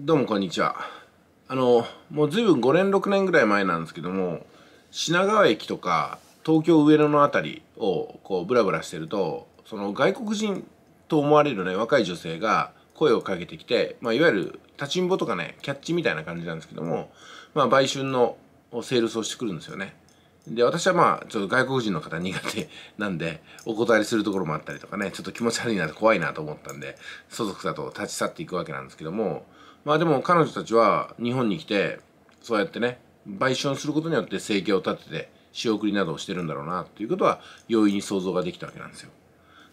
どうもこんにちは。あの、もうずいぶん5年、6年ぐらい前なんですけども、品川駅とか東京上野の辺りをこうブラブラしてると、その外国人と思われるね、若い女性が声をかけてきて、まあ、いわゆる立ちんぼとかね、キャッチみたいな感じなんですけども、まあ、売春のセールスをしてくるんですよね。で、私はまあ、ちょっと外国人の方苦手 なんで、お断りするところもあったりとかね、ちょっと気持ち悪いな怖いなと思ったんで、そそくさと立ち去っていくわけなんですけども、まあでも彼女たちは日本に来てそうやってね賠償することによって生計を立てて仕送りなどをしてるんだろうなということは容易に想像ができたわけなんですよ。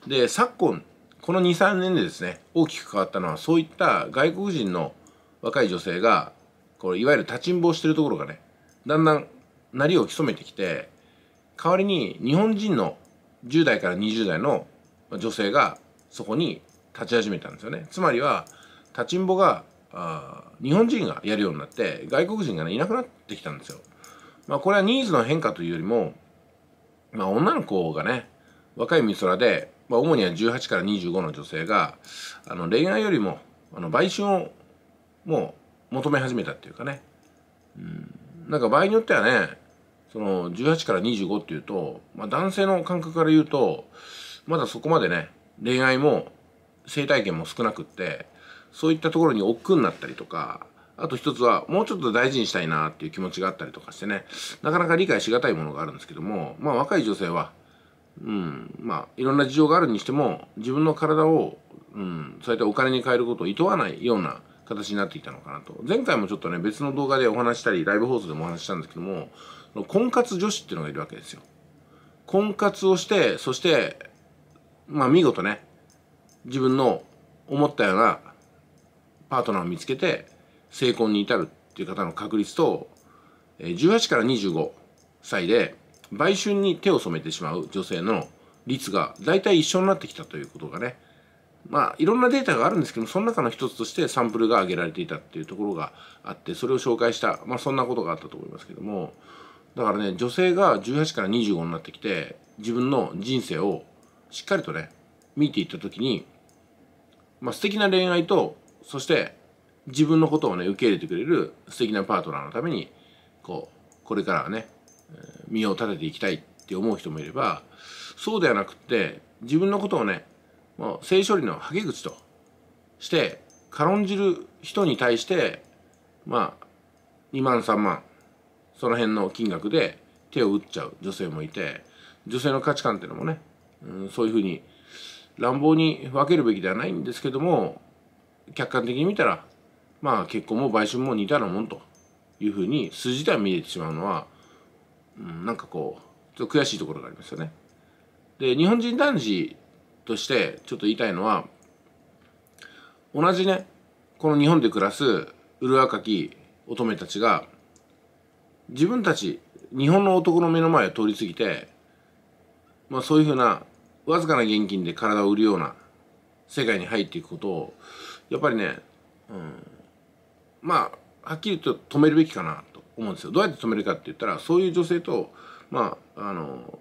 で昨今この23年でですね大きく変わったのはそういった外国人の若い女性がこれいわゆる立ちんぼしてるところがねだんだんなりを潜めてきて代わりに日本人の10代から20代の女性がそこに立ち始めたんですよね。つまりは立ちんぼがあ日本人がやるようになって外国人が、ね、いなくなってきたんですよ。まあ、これはニーズの変化というよりも、まあ、女の子がね若い美空で、まあ、主には18から25の女性があの恋愛よりもあの売春をもう求め始めたっていうかね、うん、なんか場合によってはねその18から25っていうと、まあ、男性の感覚から言うとまだそこまでね恋愛も性体験も少なくってそういったところに億劫になったりとかあと一つはもうちょっと大事にしたいなっていう気持ちがあったりとかしてねなかなか理解しがたいものがあるんですけどもまあ若い女性はうんまあいろんな事情があるにしても自分の体を、うん、そういったお金に変えることをいわないような形になっていたのかなと前回もちょっとね別の動画でお話したりライブ放送でもお話したんですけども婚活女子っていうのがいるわけですよ婚活をしてそしてまあ見事ね自分の思ったようなパートナーを見つけて成婚に至るっていう方の確率と18から25歳で売春に手を染めてしまう女性の率が大体一緒になってきたということがねまあいろんなデータがあるんですけどその中の一つとしてサンプルが挙げられていたっていうところがあってそれを紹介したまあそんなことがあったと思いますけどもだからね女性が18から25になってきて自分の人生をしっかりとね見ていったきにまあ素敵な恋愛とそして自分のことをね受け入れてくれる素敵なパートナーのためにこうこれからはね身を立てていきたいって思う人もいればそうではなくって自分のことをねもう性処理のはけ口として軽んじる人に対してまあ2万3万その辺の金額で手を打っちゃう女性もいて女性の価値観っていうのもね、うん、そういうふうに乱暴に分けるべきではないんですけども客観的に見たら、まあ結婚も売春も似たようなもんというふうに数字では見えてしまうのは、うん、なんかこう、ちょっと悔しいところがありますよね。で、日本人男児としてちょっと言いたいのは、同じね、この日本で暮らす麗かき乙女たちが、自分たち、日本の男の目の前を通り過ぎて、まあそういうふうな、わずかな現金で体を売るような世界に入っていくことをやっぱりね、うん、まあはっきりと止めるべきかなと思うんですよ。どうやって止めるかって言ったらそういう女性とまああの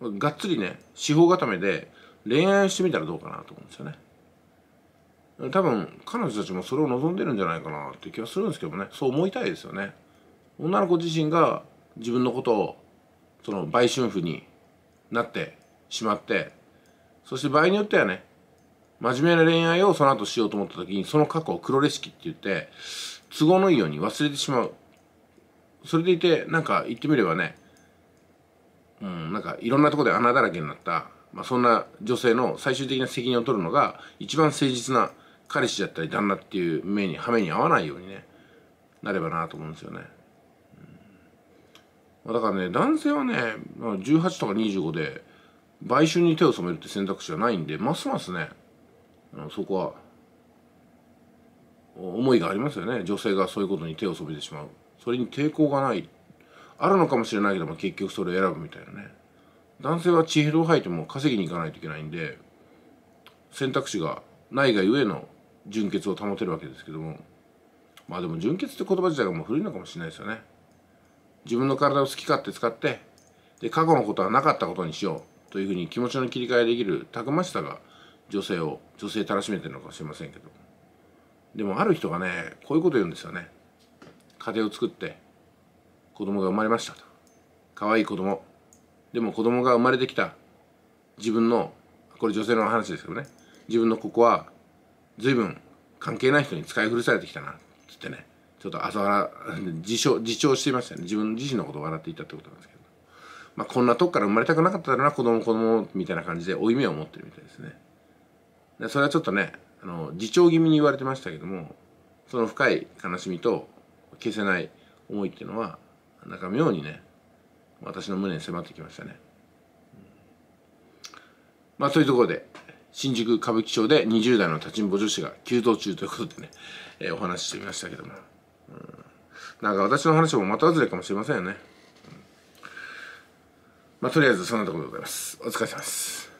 がっつりね司法固めで恋愛してみたらどうかなと思うんですよね。多分彼女たちもそれを望んでるんじゃないかなって気はするんですけどねそう思いたいですよね。女の子自身が自分のことをその売春婦になってしまってそして場合によってはね真面目な恋愛をその後しようと思った時に、その過去を黒レシピって言って、都合のいいように忘れてしまう。それでいて、なんか言ってみればね、うん、なんかいろんなとこで穴だらけになった、まあ、そんな女性の最終的な責任を取るのが、一番誠実な彼氏だったり旦那っていう目に、はめに合わないようにね、なればなと思うんですよね。だからね、男性はね、18とか25で、買収に手を染めるって選択肢はないんで、ますますね、そこは思いがありますよね女性がそういうことに手を染めてしまうそれに抵抗がないあるのかもしれないけども結局それを選ぶみたいなね男性は地平を吐いても稼ぎに行かないといけないんで選択肢がないがゆえの純潔を保てるわけですけどもまあでも純潔って言葉自体がもう古いのかもしれないですよね自分の体を好き勝手使ってで過去のことはなかったことにしようというふうに気持ちの切り替えできるたくましさが女性を女性たらしめてるのかもしれませんけどでもある人がねこういうこと言うんですよね家庭を作って子供が生まれましたと可愛い子供でも子供が生まれてきた自分のこれ女性の話ですけどね自分のここは随分関係ない人に使い古されてきたなっつってねちょっと朝原自称自重していましたね自分自身のことを笑っていたってことなんですけど、まあ、こんなとこから生まれたくなかったらな子供子供みたいな感じで負い目を持ってるみたいですね。それはちょっとねあの自重気味に言われてましたけどもその深い悲しみと消せない思いっていうのはなんか妙にね私の胸に迫ってきましたね。まあそういうところで新宿歌舞伎町で20代の立ちんぼ女子が急増中ということでね、えー、お話ししてみましたけども、うん、なんか私の話もまた外れかもしれませんよね。まあ、とりあえずそんなところでございます。お疲れ様です。